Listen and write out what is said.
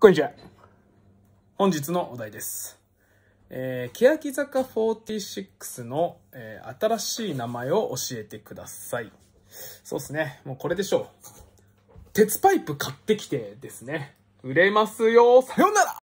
こんにちは。本日のお題です。えー、欅坂46の、えー、新しい名前を教えてください。そうですね。もうこれでしょう。鉄パイプ買ってきてですね。売れますよ。さよなら